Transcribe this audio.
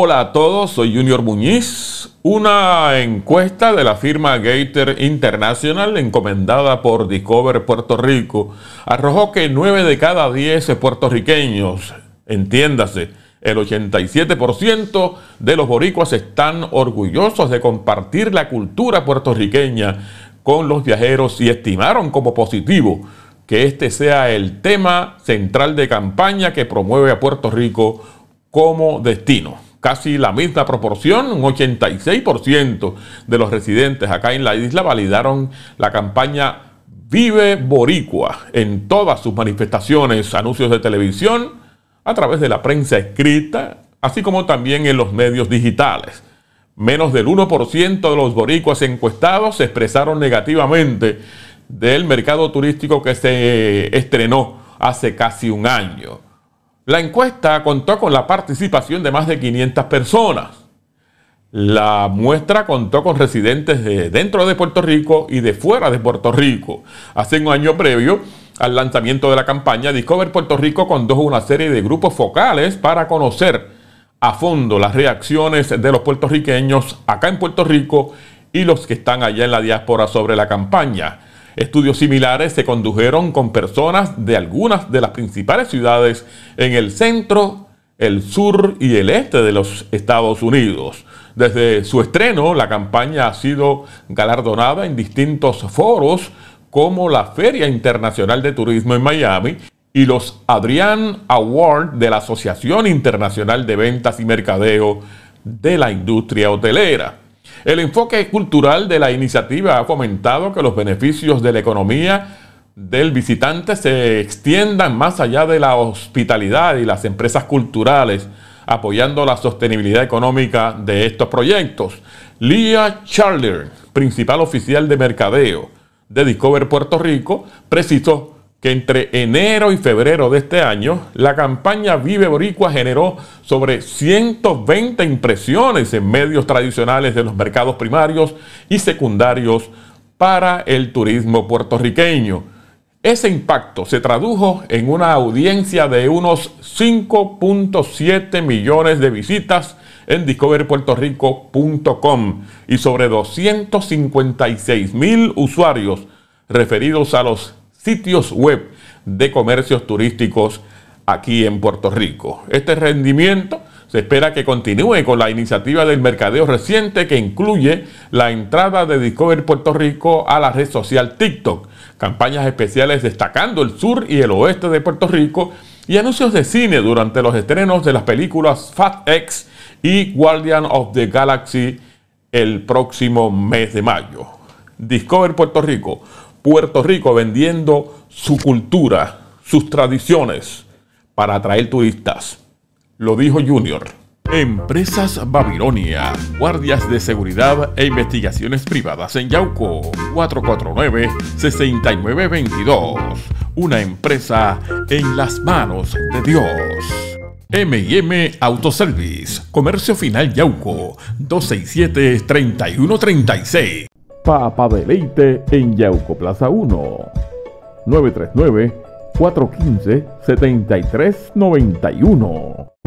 Hola a todos, soy Junior Muñiz. Una encuesta de la firma Gator International encomendada por Discover Puerto Rico arrojó que 9 de cada 10 puertorriqueños, entiéndase, el 87% de los boricuas están orgullosos de compartir la cultura puertorriqueña con los viajeros y estimaron como positivo que este sea el tema central de campaña que promueve a Puerto Rico como destino casi la misma proporción, un 86% de los residentes acá en la isla validaron la campaña Vive Boricua en todas sus manifestaciones, anuncios de televisión, a través de la prensa escrita, así como también en los medios digitales. Menos del 1% de los boricuas encuestados se expresaron negativamente del mercado turístico que se estrenó hace casi un año. La encuesta contó con la participación de más de 500 personas. La muestra contó con residentes de dentro de Puerto Rico y de fuera de Puerto Rico. Hace un año previo al lanzamiento de la campaña, Discover Puerto Rico condujo una serie de grupos focales para conocer a fondo las reacciones de los puertorriqueños acá en Puerto Rico y los que están allá en la diáspora sobre la campaña. Estudios similares se condujeron con personas de algunas de las principales ciudades en el centro, el sur y el este de los Estados Unidos. Desde su estreno, la campaña ha sido galardonada en distintos foros como la Feria Internacional de Turismo en Miami y los Adrian Award de la Asociación Internacional de Ventas y Mercadeo de la Industria Hotelera. El enfoque cultural de la iniciativa ha fomentado que los beneficios de la economía del visitante se extiendan más allá de la hospitalidad y las empresas culturales, apoyando la sostenibilidad económica de estos proyectos. Lia Charlier, principal oficial de mercadeo de Discover Puerto Rico, precisó que entre enero y febrero de este año, la campaña Vive Boricua generó sobre 120 impresiones en medios tradicionales de los mercados primarios y secundarios para el turismo puertorriqueño. Ese impacto se tradujo en una audiencia de unos 5.7 millones de visitas en discoverpuertorico.com y sobre 256 mil usuarios referidos a los sitios web de comercios turísticos aquí en Puerto Rico. Este rendimiento se espera que continúe con la iniciativa del mercadeo reciente que incluye la entrada de Discover Puerto Rico a la red social TikTok, campañas especiales destacando el sur y el oeste de Puerto Rico y anuncios de cine durante los estrenos de las películas Fat X y Guardian of the Galaxy el próximo mes de mayo. Discover Puerto Rico Puerto Rico vendiendo su cultura, sus tradiciones para atraer turistas. Lo dijo Junior. Empresas Babilonia, guardias de seguridad e investigaciones privadas en Yauco, 449-6922. Una empresa en las manos de Dios. MM Autoservice, Comercio Final Yauco, 267-3136. Papa Deleite en Yauco Plaza 1. 939 415 7391